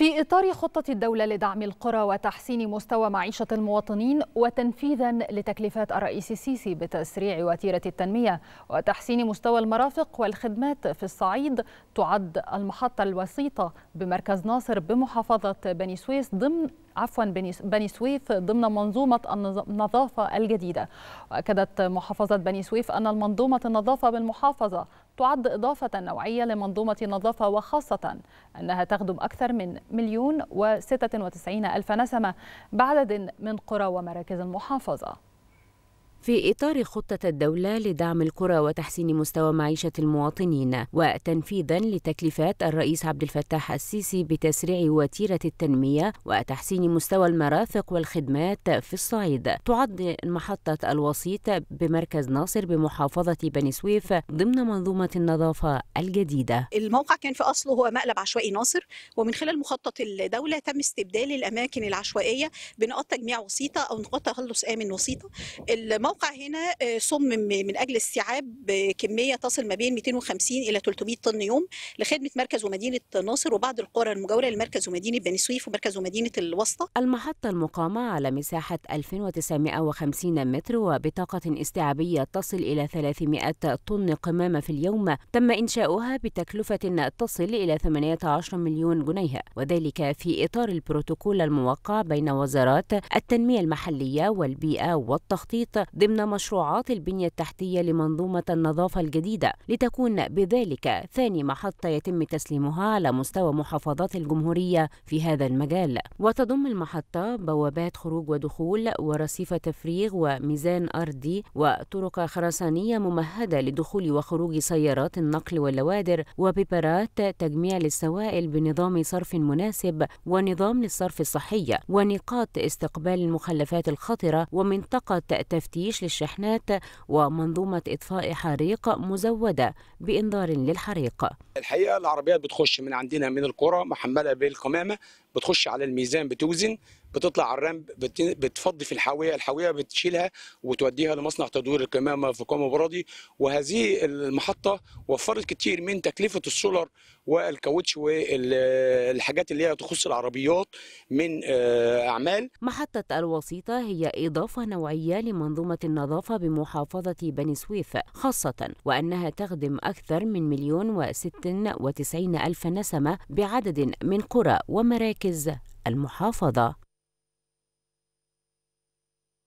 في إطار خطة الدولة لدعم القرى وتحسين مستوى معيشة المواطنين وتنفيذا لتكليفات الرئيس السيسي بتسريع وتيرة التنمية وتحسين مستوى المرافق والخدمات في الصعيد تعد المحطة الوسيطة بمركز ناصر بمحافظة بني سويس ضمن عفوا بني سويف ضمن منظومة النظافة الجديدة وأكدت محافظة بني سويف أن منظومة النظافة بالمحافظة تعد إضافة نوعية لمنظومة النظافة وخاصة أنها تخدم أكثر من مليون وستة وتسعين ألف نسمة بعدد من قرى ومراكز المحافظة في إطار خطة الدولة لدعم القرى وتحسين مستوى معيشة المواطنين وتنفيذا لتكليفات الرئيس عبد الفتاح السيسي بتسريع وتيرة التنمية وتحسين مستوى المرافق والخدمات في الصعيد تعد محطة الوسيط بمركز ناصر بمحافظة بني سويف ضمن منظومة النظافة الجديدة الموقع كان في أصله هو مقلب عشوائي ناصر ومن خلال مخطط الدولة تم استبدال الأماكن العشوائية بنقاط تجميع وسيطة أو نقاط تخلص آمن وسيطة الموقع هنا آه، صمم من اجل استيعاب كميه تصل ما بين 250 الى 300 طن يوم لخدمه مركز ومدينه ناصر وبعض القرى المجاوره لمركز ومدينه بني سويف ومركز ومدينه الواسطه. المحطه المقامه على مساحه 1950 متر وبطاقه استيعابيه تصل الى 300 طن قمامه في اليوم تم انشاؤها بتكلفه تصل الى 18 مليون جنيه وذلك في اطار البروتوكول الموقع بين وزارات التنميه المحليه والبيئه والتخطيط ضمن مشروعات البنية التحتية لمنظومة النظافة الجديدة لتكون بذلك ثاني محطة يتم تسليمها على مستوى محافظات الجمهورية في هذا المجال وتضم المحطة بوابات خروج ودخول ورصيف تفريغ وميزان أرضي وطرق خرسانية ممهدة لدخول وخروج سيارات النقل واللوادر وبيبرات تجميع للسوائل بنظام صرف مناسب ونظام للصرف الصحي ونقاط استقبال المخلفات الخطرة ومنطقة تفتيش تفريش للشحنات ومنظومة إطفاء حريق مزودة بإنذار للحريق الحقيقة العربيات بتخش من عندنا من القرى محملة بالقمامة بتخش على الميزان بتوزن بتطلع على الرامب بتفضي في الحاويه الحاويه بتشيلها وتوديها لمصنع تدوير الكمامه في قام برادي وهذه المحطه وفرت كتير من تكلفه السولر والكاوتش والحاجات اللي هي تخص العربيات من آه، اعمال محطه الوسيطه هي اضافه نوعيه لمنظومه النظافه بمحافظه بني سويف خاصه وانها تخدم اكثر من مليون وست وتسعين الف نسمه بعدد من قرى ومراكز المحافظة